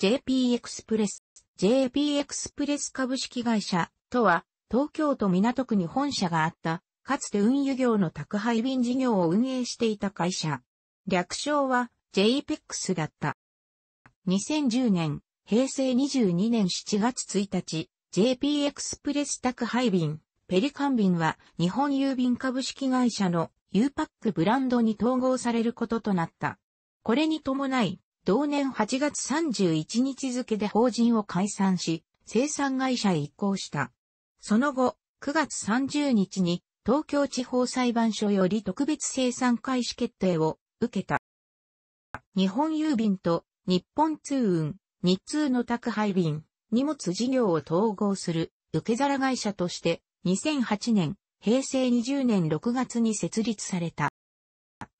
JP エクスプレス。JP エクスプレス株式会社とは、東京都港区に本社があった、かつて運輸業の宅配便事業を運営していた会社。略称は JPEX だった。2010年、平成22年7月1日、JP エクスプレス宅配便、ペリカン便は日本郵便株式会社の U パックブランドに統合されることとなった。これに伴い、同年8月31日付で法人を解散し、生産会社へ移行した。その後、9月30日に東京地方裁判所より特別生産開始決定を受けた。日本郵便と日本通運、日通の宅配便、荷物事業を統合する受け皿会社として2008年、平成20年6月に設立された。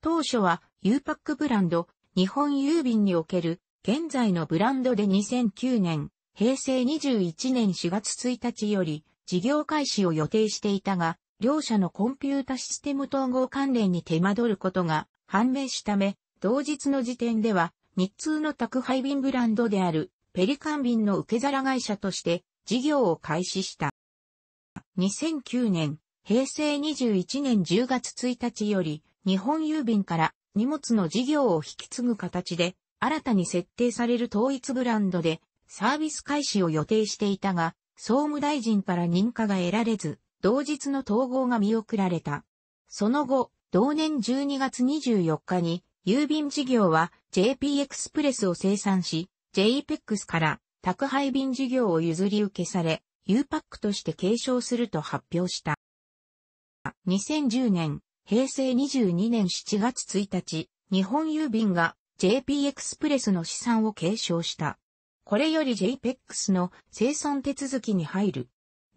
当初は U パックブランド日本郵便における現在のブランドで2009年、平成21年4月1日より事業開始を予定していたが、両社のコンピュータシステム統合関連に手間取ることが判明したため、同日の時点では、日通の宅配便ブランドであるペリカン便の受け皿会社として事業を開始した。2009年、平成21年10月1日より、日本郵便から荷物の事業を引き継ぐ形で、新たに設定される統一ブランドで、サービス開始を予定していたが、総務大臣から認可が得られず、同日の統合が見送られた。その後、同年12月24日に、郵便事業は JP エクスプレスを生産し、JPEX から宅配便事業を譲り受けされ、U パックとして継承すると発表した。2010年、平成22年7月1日、日本郵便が JP エクスプレスの資産を継承した。これより JPEX の生産手続きに入る。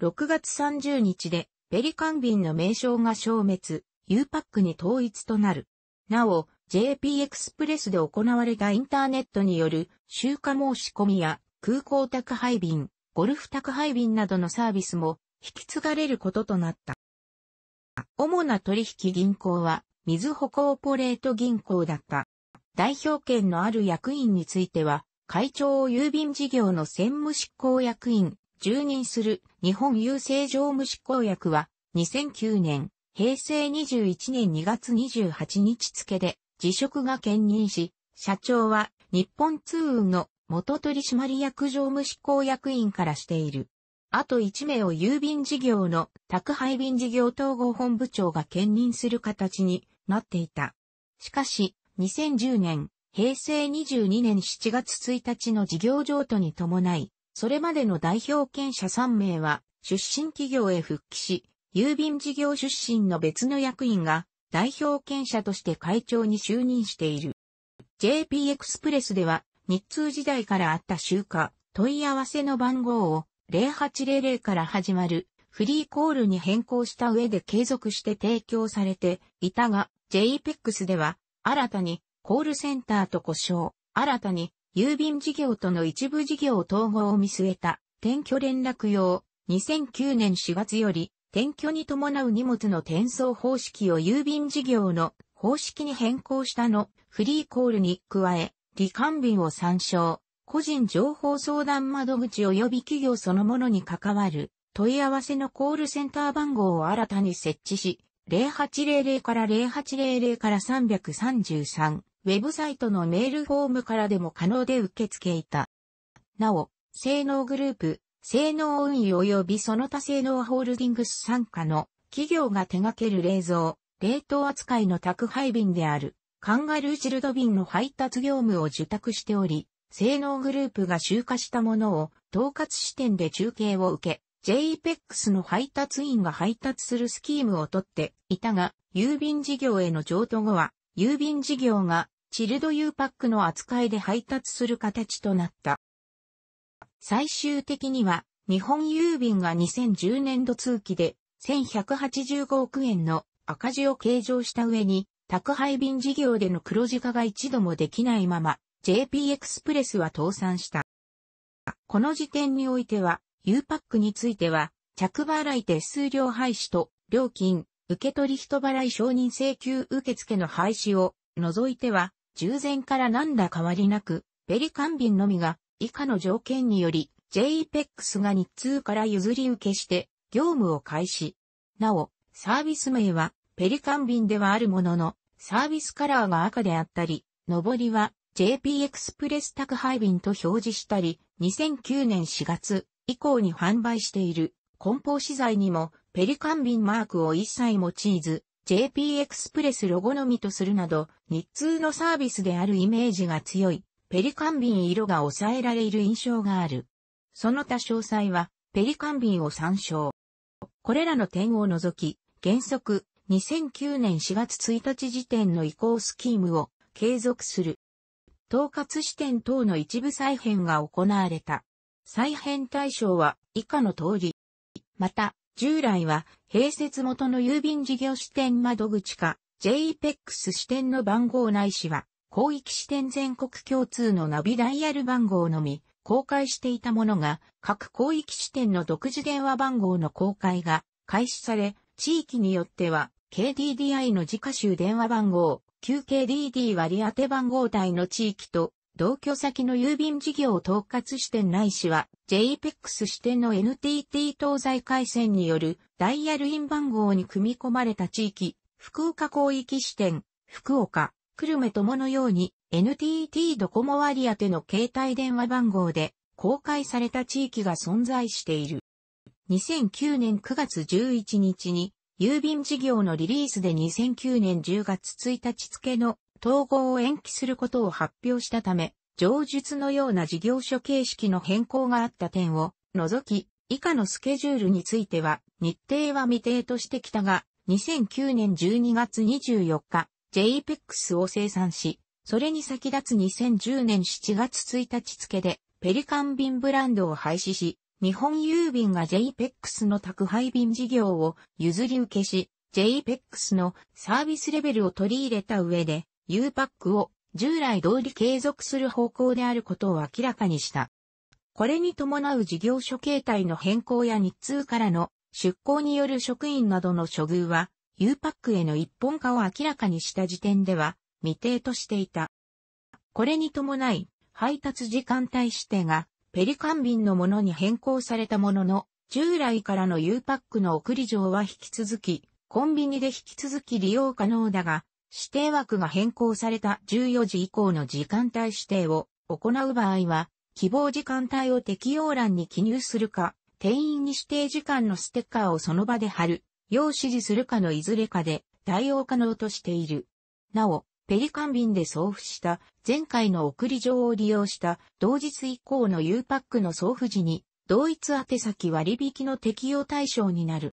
6月30日でペリカン便の名称が消滅、UPAC に統一となる。なお、JP エクスプレスで行われたインターネットによる集荷申し込みや空港宅配便、ゴルフ宅配便などのサービスも引き継がれることとなった。主な取引銀行は、水保コーポレート銀行だった。代表権のある役員については、会長を郵便事業の専務執行役員、住任する日本郵政常務執行役は、2009年、平成21年2月28日付で辞職が兼任し、社長は日本通運の元取締役常務執行役員からしている。あと1名を郵便事業の宅配便事業統合本部長が兼任する形になっていた。しかし、2010年、平成22年7月1日の事業譲渡に伴い、それまでの代表権者3名は出身企業へ復帰し、郵便事業出身の別の役員が代表権者として会長に就任している。JP エクスプレスでは日通時代からあった集荷、問い合わせの番号を0800から始まるフリーコールに変更した上で継続して提供されていたが、JPEX では新たにコールセンターと故障、新たに郵便事業との一部事業統合を見据えた転居連絡用2009年4月より転居に伴う荷物の転送方式を郵便事業の方式に変更したのフリーコールに加え、罹患便を参照。個人情報相談窓口及び企業そのものに関わる問い合わせのコールセンター番号を新たに設置し、0800から0800から333ウェブサイトのメールフォームからでも可能で受け付けいた。なお、性能グループ、性能運輸及びその他性能ホールディングス参加の企業が手掛ける冷蔵、冷凍扱いの宅配便であるカンガルーチルド便の配達業務を受託しており、性能グループが集荷したものを統括視点で中継を受け、JPEX の配達員が配達するスキームをとっていたが、郵便事業への譲渡後は、郵便事業がチルド U パックの扱いで配達する形となった。最終的には、日本郵便が2010年度通期で1185億円の赤字を計上した上に、宅配便事業での黒字化が一度もできないまま、JP エクスプレスは倒産した。この時点においては、U パックについては、着払い手数料廃止と、料金、受取人払い承認請求受付の廃止を除いては、従前から何ら変わりなく、ペリカン便のみが以下の条件により JPEX が日通から譲り受けして業務を開始。なお、サービス名はペリカン便ではあるものの、サービスカラーが赤であったり、上りは JP エクスプレス宅配便と表示したり、2009年4月以降に販売している梱包資材にもペリカン便マークを一切用いず、JP エクスプレスロゴのみとするなど、日通のサービスであるイメージが強い、ペリカン便色が抑えられる印象がある。その他詳細は、ペリカン便を参照。これらの点を除き、原則、2009年4月1日時点の移行スキームを継続する。統括支店等の一部再編が行われた。再編対象は以下の通り。また、従来は併設元の郵便事業支店窓口か JPEX 支店の番号内いしは広域支店全国共通のナビダイヤル番号のみ公開していたものが各広域支店の独自電話番号の公開が開始され地域によっては KDDI の自家集電話番号 q k d d 割当番号帯の地域と、同居先の郵便事業統括支店ないは、JPEX 支店の NTT 東西回線によるダイヤルイン番号に組み込まれた地域、福岡広域支店、福岡、久留米とものように NTT ドコモ割当の携帯電話番号で公開された地域が存在している。2009年9月11日に郵便事業のリリースで2009年10月1日付の統合を延期することを発表したため、上述のような事業所形式の変更があった点を除き、以下のスケジュールについては、日程は未定としてきたが、2009年12月24日、JPEX を生産し、それに先立つ2010年7月1日付で、ペリカン便ブランドを廃止し、日本郵便が JPEX の宅配便事業を譲り受けし、JPEX のサービスレベルを取り入れた上で、UPAC を従来通り継続する方向であることを明らかにした。これに伴う事業所形態の変更や日通からの出向による職員などの処遇は、UPAC への一本化を明らかにした時点では未定としていた。これに伴い、配達時間帯指定がペリカン便のものに変更されたものの、従来からの U パックの送り状は引き続き、コンビニで引き続き利用可能だが、指定枠が変更された14時以降の時間帯指定を行う場合は、希望時間帯を適用欄に記入するか、店員に指定時間のステッカーをその場で貼る、要指示するかのいずれかで対応可能としている。なお、ペリカン便で送付した前回の送り状を利用した同日以降の U パックの送付時に同一宛先割引の適用対象になる。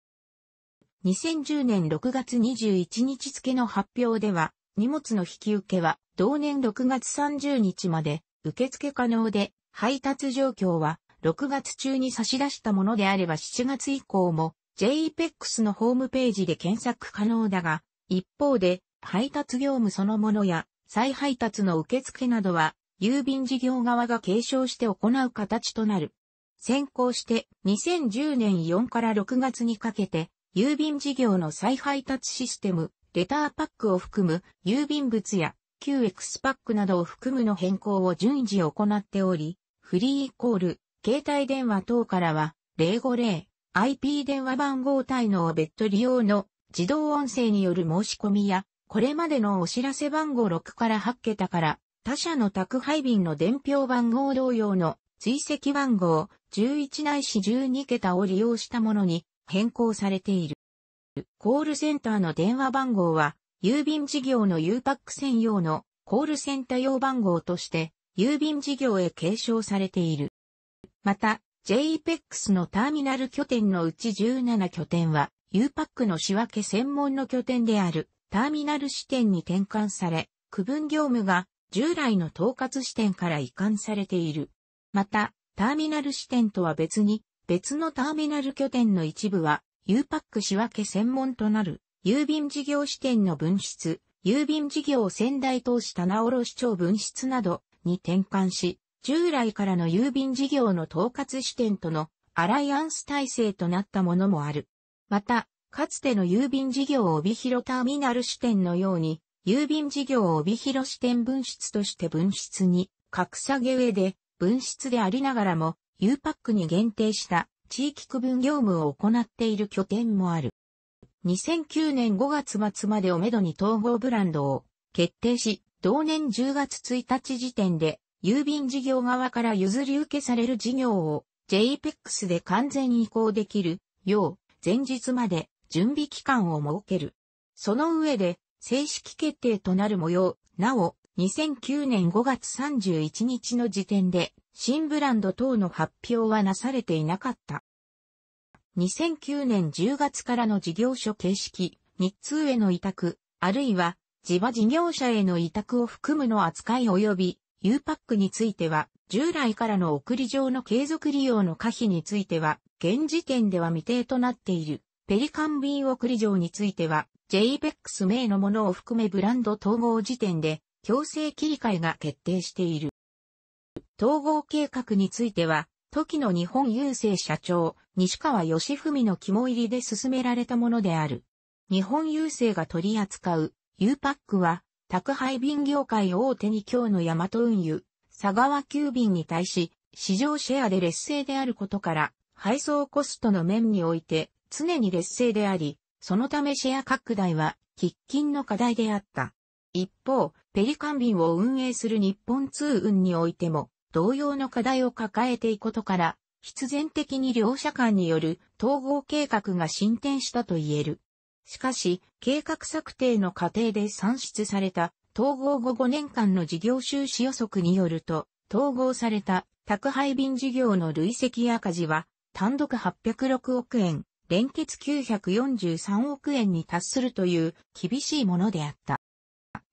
2010年6月21日付の発表では、荷物の引き受けは同年6月30日まで受付可能で、配達状況は6月中に差し出したものであれば7月以降も JPEX のホームページで検索可能だが、一方で配達業務そのものや、再配達の受付などは、郵便事業側が継承して行う形となる。先行して2010年4から6月にかけて、郵便事業の再配達システム、レターパックを含む郵便物や QX パックなどを含むの変更を順次行っており、フリーイコール、携帯電話等からは、050、IP 電話番号帯のを別途利用の自動音声による申し込みやこれまでのお知らせ番号6から8桁から他社の宅配便の伝票番号同様の追跡番号11ないし12桁を利用したものに変更されている。コールセンターの電話番号は郵便事業の U パック専用のコールセンター用番号として郵便事業へ継承されている。また、JPEX のターミナル拠点のうち17拠点は U パックの仕分け専門の拠点である。ターミナル支店に転換され、区分業務が従来の統括支店から移管されている。また、ターミナル支店とは別に、別のターミナル拠点の一部は、U パック仕分け専門となる、郵便事業支店の分室、郵便事業仙台投資棚卸町分室などに転換し、従来からの郵便事業の統括支店とのアライアンス体制となったものもある。また、かつての郵便事業帯広ターミナル支店のように、郵便事業帯広支店分室として分室に格下げ上で分室でありながらも U パックに限定した地域区分業務を行っている拠点もある。2009年5月末までをめどに統合ブランドを決定し、同年10月1日時点で郵便事業側から譲り受けされる事業を JPEX で完全移行できるよう前日まで準備期間を設ける。その上で、正式決定となる模様、なお、2009年5月31日の時点で、新ブランド等の発表はなされていなかった。2009年10月からの事業所形式、日通への委託、あるいは、地場事業者への委託を含むの扱い及び、U パックについては、従来からの送り上の継続利用の可否については、現時点では未定となっている。ペリカン B 送り状については、JPEX 名のものを含めブランド統合時点で強制切り替えが決定している。統合計画については、時の日本郵政社長、西川義文の肝入りで進められたものである。日本郵政が取り扱う U パックは、宅配便業界大手に今日のヤマト運輸、佐川急便に対し、市場シェアで劣勢であることから、配送コストの面において、常に劣勢であり、そのためシェア拡大は喫緊の課題であった。一方、ペリカン便を運営する日本通運においても、同様の課題を抱えていくことから、必然的に両社間による統合計画が進展したと言える。しかし、計画策定の過程で算出された統合後5年間の事業収支予測によると、統合された宅配便事業の累積赤字は単独806億円、連結943億円に達するという厳しいものであった。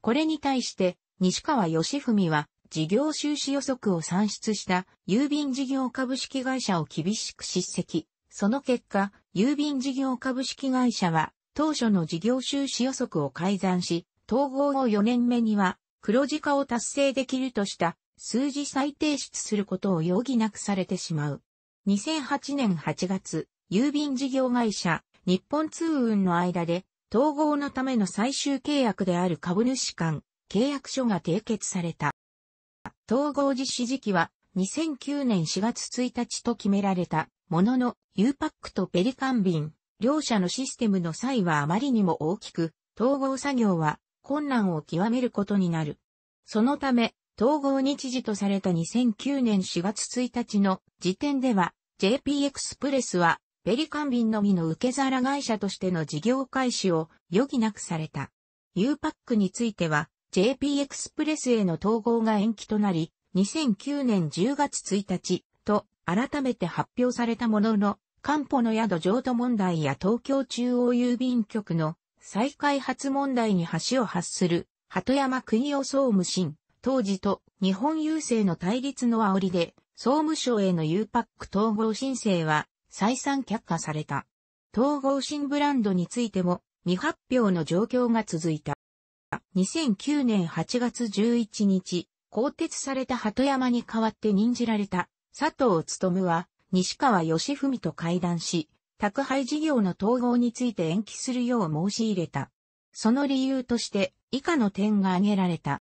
これに対して西川義文は事業収支予測を算出した郵便事業株式会社を厳しく叱責。その結果、郵便事業株式会社は当初の事業収支予測を改ざんし、統合後4年目には黒字化を達成できるとした数字再提出することを余儀なくされてしまう。2008年8月、郵便事業会社、日本通運の間で、統合のための最終契約である株主間、契約書が締結された。統合実施時期は2009年4月1日と決められたものの、U パックとペリカン便、両社のシステムの際はあまりにも大きく、統合作業は困難を極めることになる。そのため、統合日時とされた2009年4月1日の時点では、JP エクスプレスはペリカン便のみの受け皿会社としての事業開始を余儀なくされた。U パックについては JP エクスプレスへの統合が延期となり、2009年10月1日と改めて発表されたものの、官保の宿譲渡問題や東京中央郵便局の再開発問題に橋を発する、鳩山国夫総務審、当時と日本郵政の対立の煽りで、総務省への U パック統合申請は再三却下された。統合新ブランドについても未発表の状況が続いた。2009年8月11日、更迭された鳩山に代わって任じられた佐藤務は西川義文と会談し、宅配事業の統合について延期するよう申し入れた。その理由として以下の点が挙げられた。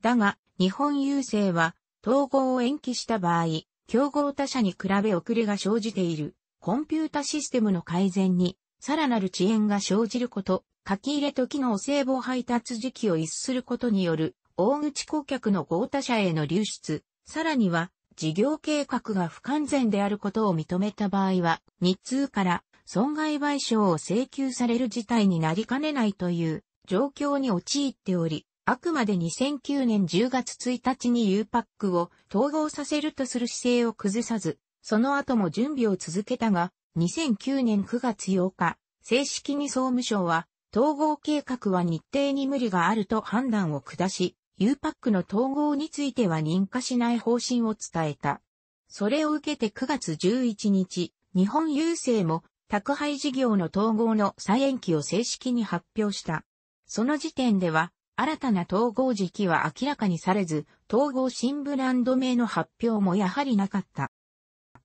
だが、日本郵政は統合を延期した場合、競合他社に比べ遅れが生じている、コンピュータシステムの改善に、さらなる遅延が生じること、書き入れと機能性防配達時期を逸することによる、大口顧客の合他社への流出、さらには、事業計画が不完全であることを認めた場合は、日通から損害賠償を請求される事態になりかねないという状況に陥っており、あくまで2009年10月1日に U パックを統合させるとする姿勢を崩さず、その後も準備を続けたが、2009年9月8日、正式に総務省は、統合計画は日程に無理があると判断を下し、U パックの統合については認可しない方針を伝えた。それを受けて9月11日、日本郵政も宅配事業の統合の再延期を正式に発表した。その時点では、新たな統合時期は明らかにされず、統合新ブランド名の発表もやはりなかった。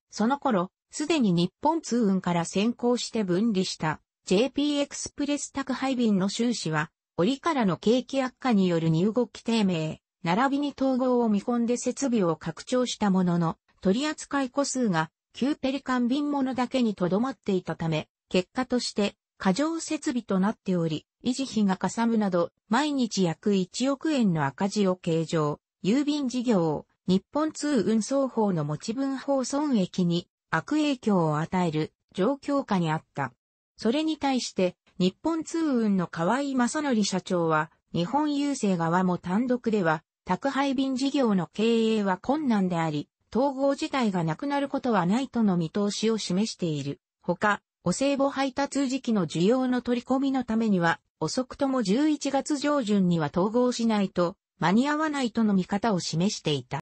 その頃、すでに日本通運から先行して分離した JP エクスプレス宅配便の収支は、折からの景気悪化による入国規定名、並びに統合を見込んで設備を拡張したものの、取扱い個数が旧ペリカン便物だけにとどまっていたため、結果として過剰設備となっており、維持費がかさむなど、毎日約1億円の赤字を計上、郵便事業を日本通運送法の持ち分法損益に悪影響を与える状況下にあった。それに対して、日本通運の河合正則社長は、日本郵政側も単独では、宅配便事業の経営は困難であり、統合自体がなくなることはないとの見通しを示している。ほか、お歳暮配達時期の需要の取り込みのためには、遅くとも11月上旬には統合しないと間に合わないとの見方を示していた。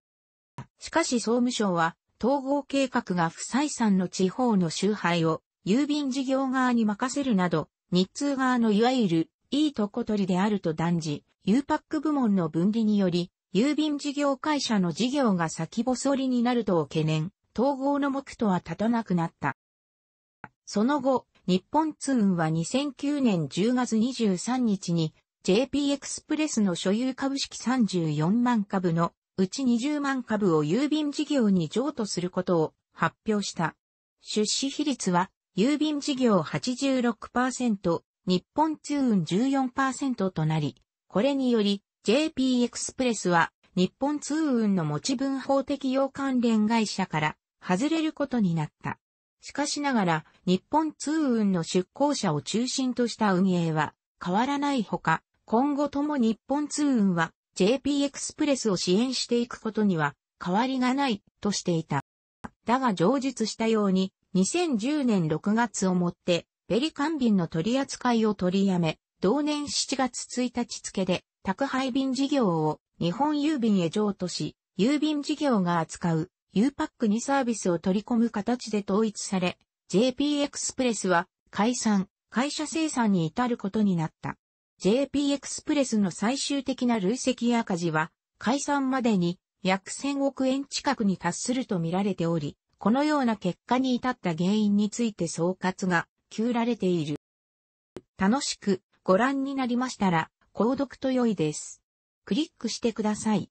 しかし総務省は、統合計画が不採算の地方の集配を郵便事業側に任せるなど、日通側のいわゆるいいとこ取りであると断じ、U パック部門の分離により、郵便事業会社の事業が先細りになるとを懸念、統合の目とは立たなくなった。その後、日本通運は2009年10月23日に JP エクスプレスの所有株式34万株のうち20万株を郵便事業に譲渡することを発表した。出資比率は郵便事業86%、日本通運14%となり、これにより JP エクスプレスは日本通運の持ち分法適用関連会社から外れることになった。しかしながら、日本通運の出向者を中心とした運営は変わらないほか、今後とも日本通運は JP エクスプレスを支援していくことには変わりがないとしていた。だが上述したように、2010年6月をもって、ベリカン便の取り扱いを取りやめ、同年7月1日付で、宅配便事業を日本郵便へ譲渡し、郵便事業が扱う U-PAC にサービスを取り込む形で統一され、JP エクスプレスは解散、会社生産に至ることになった。JP エクスプレスの最終的な累積赤字は、解散までに約1000億円近くに達すると見られており、このような結果に至った原因について総括が求られている。楽しくご覧になりましたら、購読と良いです。クリックしてください。